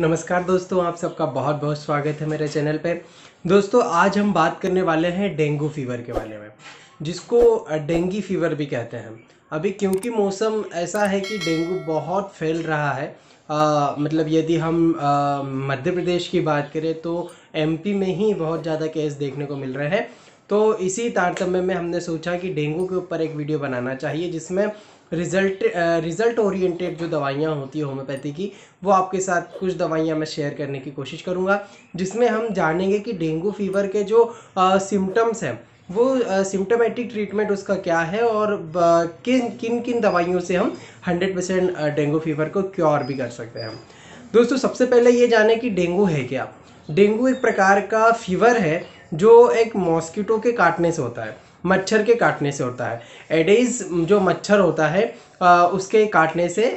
नमस्कार दोस्तों आप सबका बहुत बहुत स्वागत है मेरे चैनल पर दोस्तों आज हम बात करने वाले हैं डेंगू फीवर के बारे में जिसको डेंगी फीवर भी कहते हैं अभी क्योंकि मौसम ऐसा है कि डेंगू बहुत फैल रहा है आ, मतलब यदि हम मध्य प्रदेश की बात करें तो एमपी में ही बहुत ज़्यादा केस देखने को मिल रहे हैं तो इसी तारतम्य में हमने सोचा कि डेंगू के ऊपर एक वीडियो बनाना चाहिए जिसमें रिजल्ट रिज़ल्ट ओरिएंटेड जो दवाइयाँ होती है होम्योपैथी की वो आपके साथ कुछ दवाइयाँ मैं शेयर करने की कोशिश करूँगा जिसमें हम जानेंगे कि डेंगू फीवर के जो सिम्टम्स हैं वो सिम्टोमेटिक ट्रीटमेंट उसका क्या है और किन किन किन दवाइयों से हम 100 परसेंट डेंगू फीवर को क्योर भी कर सकते हैं दोस्तों सबसे पहले ये जाने कि डेंगू है क्या डेंगू एक प्रकार का फीवर है जो एक मॉस्किटो के काटने से होता है मच्छर के काटने से होता है एडेज जो मच्छर होता है आ, उसके काटने से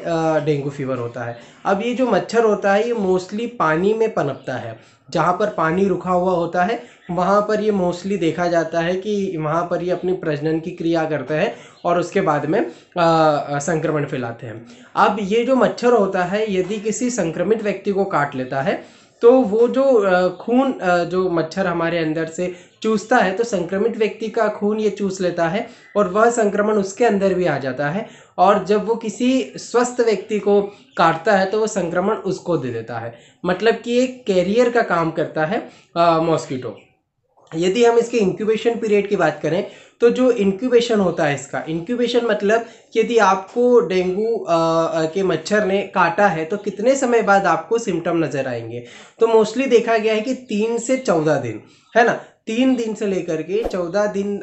डेंगू फीवर होता है अब ये जो मच्छर होता है ये मोस्टली पानी में पनपता है जहाँ पर पानी रुका हुआ होता है वहाँ पर ये मोस्टली देखा जाता है कि वहाँ पर ये अपनी प्रजनन की क्रिया करते हैं और उसके बाद में संक्रमण फैलाते हैं अब ये जो मच्छर होता है यदि किसी संक्रमित व्यक्ति को काट लेता है तो वो जो खून जो मच्छर हमारे अंदर से चूसता है तो संक्रमित व्यक्ति का खून ये चूस लेता है और वह संक्रमण उसके अंदर भी आ जाता है और जब वो किसी स्वस्थ व्यक्ति को काटता है तो वो संक्रमण उसको दे देता है मतलब कि एक कैरियर का काम करता है मॉस्किटो यदि हम इसके इंक्यूबेशन पीरियड की बात करें तो जो इंक्यूबेशन होता है इसका इंक्यूबेशन मतलब यदि आपको डेंगू के मच्छर ने काटा है तो कितने समय बाद आपको सिम्टम नज़र आएंगे तो मोस्टली देखा गया है कि तीन से चौदह दिन है ना तीन दिन से लेकर के चौदह दिन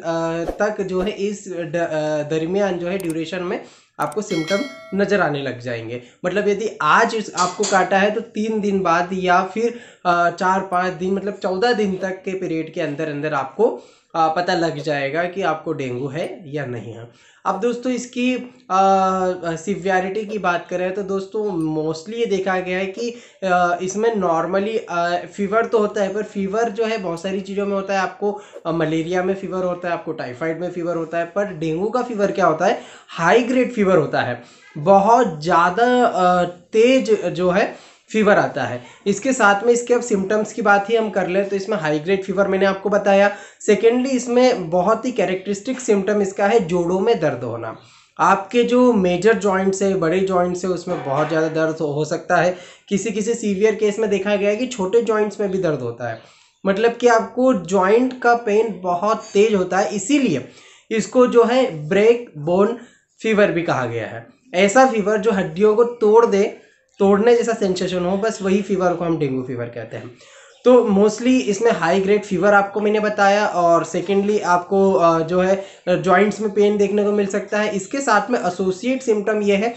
तक जो है इस दरमियान जो है ड्यूरेशन में आपको सिम्टम नज़र आने लग जाएंगे मतलब यदि आज आपको काटा है तो तीन दिन बाद या फिर चार पाँच दिन मतलब चौदह दिन तक के पीरियड के अंदर अंदर आपको पता लग जाएगा कि आपको डेंगू है या नहीं है अब दोस्तों इसकी सिवियरिटी की बात करें तो दोस्तों मोस्टली ये देखा गया है कि आ, इसमें नॉर्मली फीवर तो होता है पर फीवर जो है बहुत सारी चीज़ों में होता है आपको आ, मलेरिया में फीवर होता है आपको टाइफाइड में फीवर होता है पर डेंगू का फीवर क्या होता है हाई ग्रेड फीवर होता है बहुत ज़्यादा तेज जो है फीवर आता है इसके साथ में इसके अब सिम्टम्स की बात ही हम कर लें तो इसमें हाई ग्रेड फीवर मैंने आपको बताया सेकेंडली इसमें बहुत ही कैरेक्टरिस्टिक सिम्टम इसका है जोड़ों में दर्द होना आपके जो मेजर जॉइंट्स है बड़े जॉइंट्स है उसमें बहुत ज़्यादा दर्द हो सकता है किसी किसी सीवियर केस में देखा गया है कि छोटे जॉइंट्स में भी दर्द होता है मतलब कि आपको जॉइंट का पेन बहुत तेज होता है इसीलिए इसको जो है ब्रेक बोन फीवर भी कहा गया है ऐसा फीवर जो हड्डियों को तोड़ दे तोड़ने जैसा सेंसेशन हो बस वही फीवर को हम डेंगू फीवर कहते हैं तो मोस्टली इसमें हाई ग्रेड फीवर आपको मैंने बताया और सेकेंडली आपको जो है जॉइंट्स में पेन देखने को मिल सकता है इसके साथ में एसोसिएट सिम्टम ये है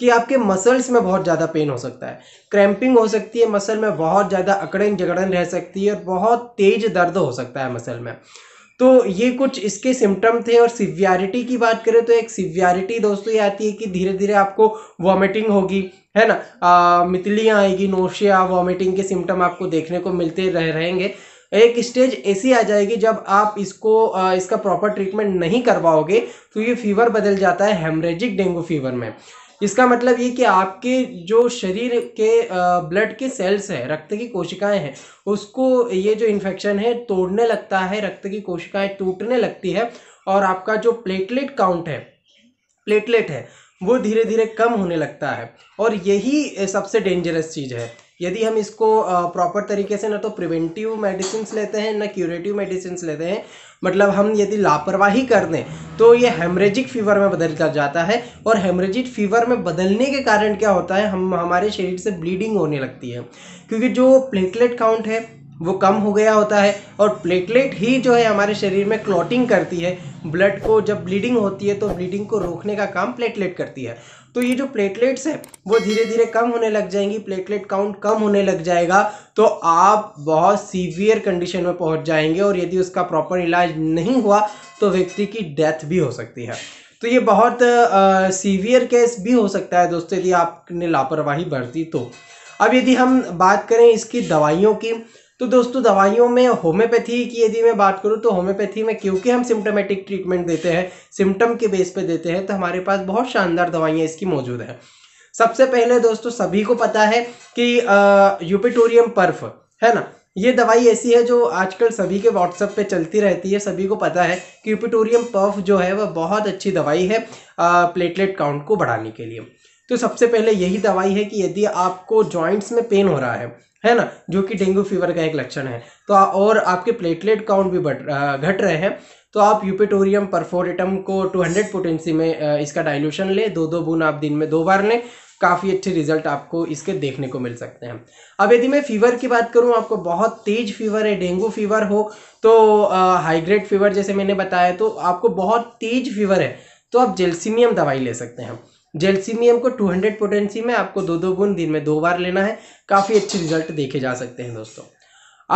कि आपके मसल्स में बहुत ज़्यादा पेन हो सकता है क्रैम्पिंग हो सकती है मसल में बहुत ज़्यादा अकड़न जगड़न रह सकती है और बहुत तेज़ दर्द हो सकता है मसल में तो ये कुछ इसके सिम्टम थे और सिवियरिटी की बात करें तो एक सिवियरिटी दोस्तों ये आती है कि धीरे धीरे आपको वॉमिटिंग होगी है ना मितलियाँ आएगी नोशिया वॉमिटिंग के सिम्टम आपको देखने को मिलते रह रहेंगे एक स्टेज ऐसी आ जाएगी जब आप इसको इसका प्रॉपर ट्रीटमेंट नहीं करवाओगे तो ये फीवर बदल जाता है हेमरेजिक डेंगू फीवर में इसका मतलब ये कि आपके जो शरीर के ब्लड के सेल्स हैं रक्त की कोशिकाएं हैं उसको ये जो इन्फेक्शन है तोड़ने लगता है रक्त की कोशिकाएं टूटने लगती है और आपका जो प्लेटलेट काउंट है प्लेटलेट है वो धीरे धीरे कम होने लगता है और यही सबसे डेंजरस चीज़ है यदि हम इसको प्रॉपर तरीके से ना तो प्रिवेंटिव मेडिसिन लेते हैं ना क्यूरेटिव मेडिसिन लेते हैं मतलब हम यदि लापरवाही कर दें तो ये हेमरेजिक फीवर में बदल कर जाता है और हेमरेजिक फीवर में बदलने के कारण क्या होता है हम हमारे शरीर से ब्लीडिंग होने लगती है क्योंकि जो प्लेटलेट काउंट है वो कम हो गया होता है और प्लेटलेट ही जो है हमारे शरीर में क्लॉटिंग करती है ब्लड को जब ब्लीडिंग होती है तो ब्लीडिंग को रोकने का काम प्लेटलेट करती है तो ये जो प्लेटलेट्स हैं वो धीरे धीरे कम होने लग जाएंगी प्लेटलेट काउंट कम होने लग जाएगा तो आप बहुत सीवियर कंडीशन में पहुंच जाएंगे और यदि उसका प्रॉपर इलाज नहीं हुआ तो व्यक्ति की डेथ भी हो सकती है तो ये बहुत सीवियर केस भी हो सकता है दोस्तों यदि आपने लापरवाही बरती तो अब यदि हम बात करें इसकी दवाइयों की तो दोस्तों दवाइयों में होम्योपैथी की यदि मैं बात करूँ तो होम्योपैथी में क्योंकि हम सिम्टोमेटिक ट्रीटमेंट देते हैं सिम्टम के बेस पे देते हैं तो हमारे पास बहुत शानदार दवाइयाँ इसकी मौजूद हैं सबसे पहले दोस्तों सभी को पता है कि यूपिटोरियम पर्फ है ना ये दवाई ऐसी है जो आजकल सभी के व्हाट्सएप पे चलती रहती है सभी को पता है कि यूपिटोरियम पर्फ जो है वह बहुत अच्छी दवाई है आ, प्लेटलेट काउंट को बढ़ाने के लिए तो सबसे पहले यही दवाई है कि यदि आपको जॉइंट्स में पेन हो रहा है है ना जो कि डेंगू फीवर का एक लक्षण है तो आ, और आपके प्लेटलेट काउंट भी बढ़ घट रहे हैं तो आप यूपेटोरियम परफोरेटम को 200 पोटेंसी में इसका डाइल्यूशन लें दो दो बूंद आप दिन में दो बार लें काफ़ी अच्छे रिजल्ट आपको इसके देखने को मिल सकते हैं अब यदि मैं फीवर की बात करूं आपको बहुत तेज फीवर है डेंगू फीवर हो तो हाई फीवर जैसे मैंने बताया तो आपको बहुत तेज फीवर है तो आप जेल्सिनियम दवाई ले सकते हैं जेलसीमियम को 200 पोटेंसी में आपको दो दो गुण दिन में दो बार लेना है काफ़ी अच्छे रिजल्ट देखे जा सकते हैं दोस्तों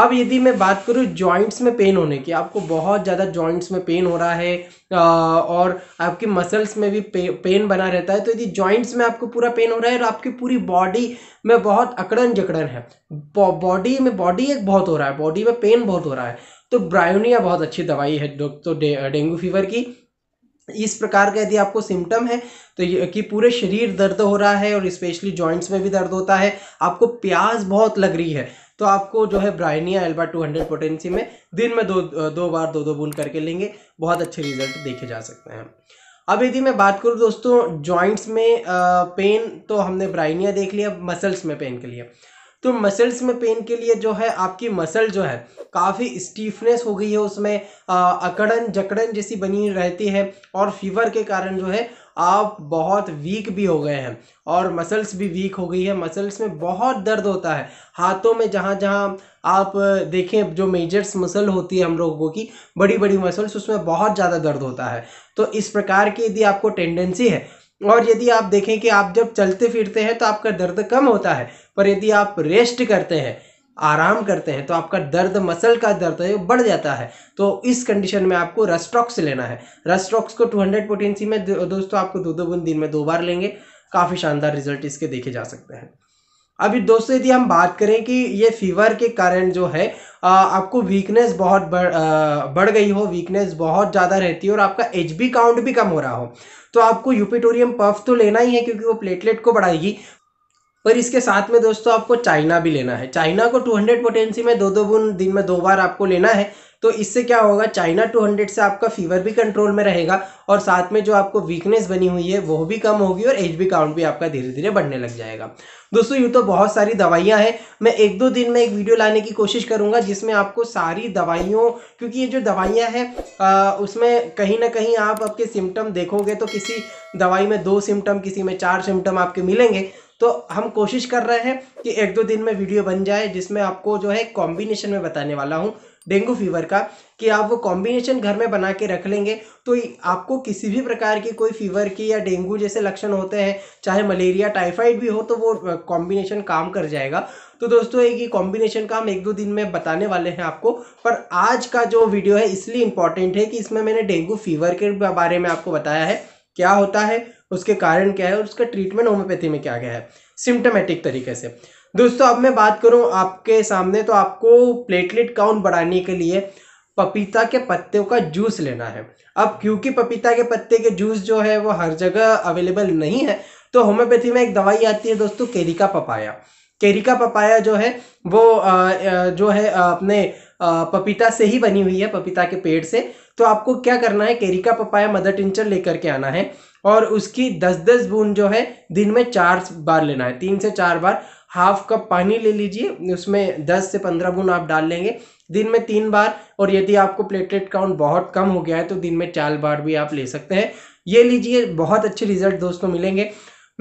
अब यदि मैं बात करूँ जॉइंट्स में पेन होने की आपको बहुत ज़्यादा जॉइंट्स में पेन हो रहा है और आपके मसल्स में भी पेन बना रहता है तो यदि जॉइंट्स में आपको पूरा पेन हो रहा है और आपकी पूरी बॉडी में बहुत अकड़न जकड़न है बॉडी में बॉडी एक बहुत हो रहा है बॉडी में पेन बहुत हो रहा है तो ब्रायोनिया बहुत अच्छी दवाई है तो डॉक्टर डेंगू फीवर की इस प्रकार का यदि आपको सिम्टम है तो कि पूरे शरीर दर्द हो रहा है और स्पेशली जॉइंट्स में भी दर्द होता है आपको प्यास बहुत लग रही है तो आपको जो है bryonia alba two hundred potency में दिन में दो दो बार दो दो बूंद करके लेंगे बहुत अच्छे रिजल्ट देखे जा सकते हैं अब यदि मैं बात करूँ दोस्तों जॉइंट्स में पेन तो हमने ब्राइनिया देख लिया मसल्स में पेन के लिए तो मसल्स में पेन के लिए जो है आपकी मसल जो है काफ़ी स्टीफनेस हो गई है उसमें आ, अकड़न जकड़न जैसी बनी रहती है और फीवर के कारण जो है आप बहुत वीक भी हो गए हैं और मसल्स भी वीक हो गई है मसल्स में बहुत दर्द होता है हाथों में जहाँ जहाँ आप देखें जो मेजर्स मसल होती है हम लोगों की बड़ी बड़ी मसल्स उसमें बहुत ज़्यादा दर्द होता है तो इस प्रकार की यदि आपको टेंडेंसी है और यदि आप देखें कि आप जब चलते फिरते हैं तो आपका दर्द कम होता है पर यदि आप रेस्ट करते हैं आराम करते हैं तो आपका दर्द मसल का दर्द है बढ़ जाता है तो इस कंडीशन में आपको रस्ट्रॉक्स लेना है रस्ट्रॉक्स को 200 पोटेंसी में दोस्तों आपको दो दो दिन में दो बार लेंगे काफ़ी शानदार रिजल्ट इसके देखे जा सकते हैं अभी दोस्तों यदि हम बात करें कि ये फीवर के कारण जो है आ, आपको वीकनेस बहुत बढ़ आ, बढ़ गई हो वीकनेस बहुत ज़्यादा रहती है और आपका एच काउंट भी कम हो रहा हो तो आपको यूपिटोरियम पफ तो लेना ही है क्योंकि वो प्लेटलेट को बढ़ाएगी पर इसके साथ में दोस्तों आपको चाइना भी लेना है चाइना को 200 पोटेंसी में दो दो बुन दिन में दो बार आपको लेना है तो इससे क्या होगा चाइना 200 से आपका फीवर भी कंट्रोल में रहेगा और साथ में जो आपको वीकनेस बनी हुई है वो भी कम होगी और एच बी काउंट भी आपका धीरे धीरे बढ़ने लग जाएगा दोस्तों यूँ तो बहुत सारी दवाइयाँ हैं मैं एक दो दिन में एक वीडियो लाने की कोशिश करूँगा जिसमें आपको सारी दवाइयों क्योंकि ये जो दवाइयाँ हैं उसमें कहीं ना कहीं आप आपके सिम्टम देखोगे तो किसी दवाई में दो सिम्टम किसी में चार सिम्टम आपके मिलेंगे तो हम कोशिश कर रहे हैं कि एक दो दिन में वीडियो बन जाए जिसमें आपको जो है कॉम्बिनेशन में बताने वाला हूँ डेंगू फीवर का कि आप वो कॉम्बिनेशन घर में बना के रख लेंगे तो आपको किसी भी प्रकार की कोई फीवर की या डेंगू जैसे लक्षण होते हैं चाहे मलेरिया टाइफाइड भी हो तो वो कॉम्बिनेशन काम कर जाएगा तो दोस्तों एक ही कॉम्बिनेशन का हम एक दो दिन में बताने वाले हैं आपको पर आज का जो वीडियो है इसलिए इंपॉर्टेंट है कि इसमें मैंने डेंगू फीवर के बारे में आपको बताया है क्या होता है उसके कारण क्या है और उसका ट्रीटमेंट होम्योपैथी में क्या क्या है सिम्टोमेटिक तरीके से दोस्तों अब मैं बात करूँ आपके सामने तो आपको प्लेटलेट काउंट बढ़ाने के लिए पपीता के पत्ते का जूस लेना है अब क्योंकि पपीता के पत्ते के जूस जो है वो हर जगह अवेलेबल नहीं है तो होम्योपैथी में एक दवाई आती है दोस्तों केरिका पपाया केरिका पपाया जो है वो आ, जो है अपने पपीता से ही बनी हुई है पपीता के पेड़ से तो आपको क्या करना है केरिका पपाया मदर टिंचर लेकर के आना है और उसकी दस दस बूंद जो है दिन में चार बार लेना है तीन से चार बार हाफ कप पानी ले लीजिए उसमें दस से पंद्रह बूंद आप डाल लेंगे दिन में तीन बार और यदि आपको प्लेटलेट काउंट बहुत कम हो गया है तो दिन में चार बार भी आप ले सकते हैं ये लीजिए बहुत अच्छे रिजल्ट दोस्तों मिलेंगे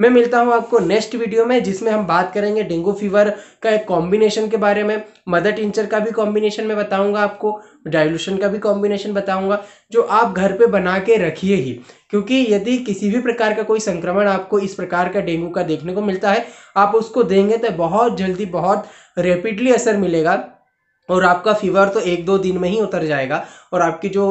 मैं मिलता हूँ आपको नेक्स्ट वीडियो में जिसमें हम बात करेंगे डेंगू फीवर का एक कॉम्बिनेशन के बारे में मदर टिंचर का भी कॉम्बिनेशन मैं बताऊँगा आपको डायलूशन का भी कॉम्बिनेशन बताऊँगा जो आप घर पे बना के रखिए ही क्योंकि यदि किसी भी प्रकार का कोई संक्रमण आपको इस प्रकार का डेंगू का देखने को मिलता है आप उसको देंगे तो बहुत जल्दी बहुत रेपिडली असर मिलेगा और आपका फीवर तो एक दो दिन में ही उतर जाएगा और आपकी जो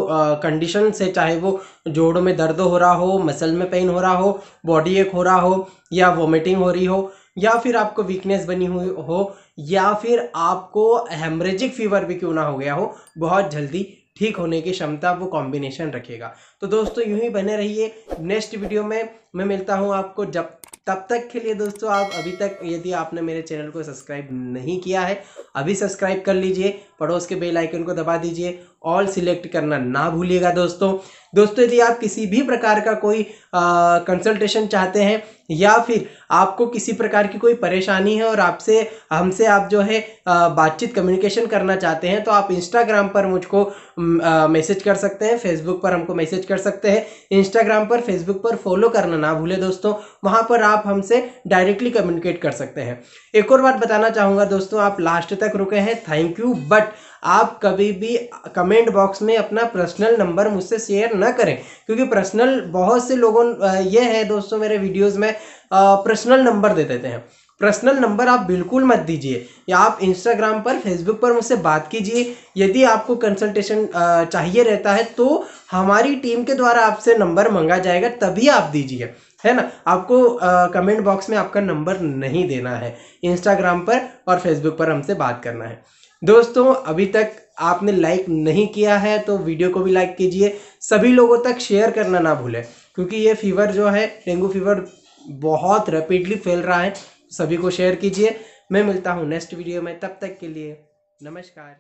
कंडीशन से चाहे वो जोड़ों में दर्द हो रहा हो मसल में पेन हो रहा हो बॉडी एक हो रहा हो या वोमिटिंग हो रही हो या फिर आपको वीकनेस बनी हुई हो या फिर आपको हेमरेजिक फीवर भी क्यों ना हो गया हो बहुत जल्दी ठीक होने की क्षमता वो कॉम्बिनेशन रखेगा तो दोस्तों यूं ही बने रहिए नेक्स्ट वीडियो में मैं मिलता हूँ आपको जब तब तक के लिए दोस्तों आप अभी तक यदि आपने मेरे चैनल को सब्सक्राइब नहीं किया है अभी सब्सक्राइब कर लीजिए पड़ोस के बेल आइकन को दबा दीजिए ऑल सिलेक्ट करना ना भूलिएगा दोस्तों दोस्तों यदि आप किसी भी प्रकार का कोई कंसल्टेशन चाहते हैं या फिर आपको किसी प्रकार की कोई परेशानी है और आपसे हमसे आप जो है बातचीत कम्युनिकेशन करना चाहते हैं तो आप इंस्टाग्राम पर मुझको मैसेज कर सकते हैं फेसबुक पर हमको मैसेज कर सकते हैं इंस्टाग्राम पर फेसबुक पर फॉलो करना ना भूलें दोस्तों वहाँ पर आप हमसे डायरेक्टली कम्युनिकेट कर सकते हैं एक और बात बताना चाहूँगा दोस्तों आप लास्ट तक रुके हैं थैंक यू बट बट आप कभी भी कमेंट बॉक्स में अपना पर्सनल नंबर मुझसे शेयर ना करें क्योंकि पर्सनल बहुत से लोगों ये है दोस्तों मेरे वीडियोस में पर्सनल नंबर दे देते हैं पर्सनल नंबर आप बिल्कुल मत दीजिए या आप इंस्टाग्राम पर फेसबुक पर मुझसे बात कीजिए यदि आपको कंसल्टेशन चाहिए रहता है तो हमारी टीम के द्वारा आपसे नंबर मंगा जाएगा तभी आप दीजिए है ना आपको आ, कमेंट बॉक्स में आपका नंबर नहीं देना है इंस्टाग्राम पर और फेसबुक पर हमसे बात करना है दोस्तों अभी तक आपने लाइक नहीं किया है तो वीडियो को भी लाइक कीजिए सभी लोगों तक शेयर करना ना भूलें क्योंकि ये फीवर जो है डेंगू फीवर बहुत रैपिडली फैल रहा है सभी को शेयर कीजिए मैं मिलता हूँ नेक्स्ट वीडियो में तब तक के लिए नमस्कार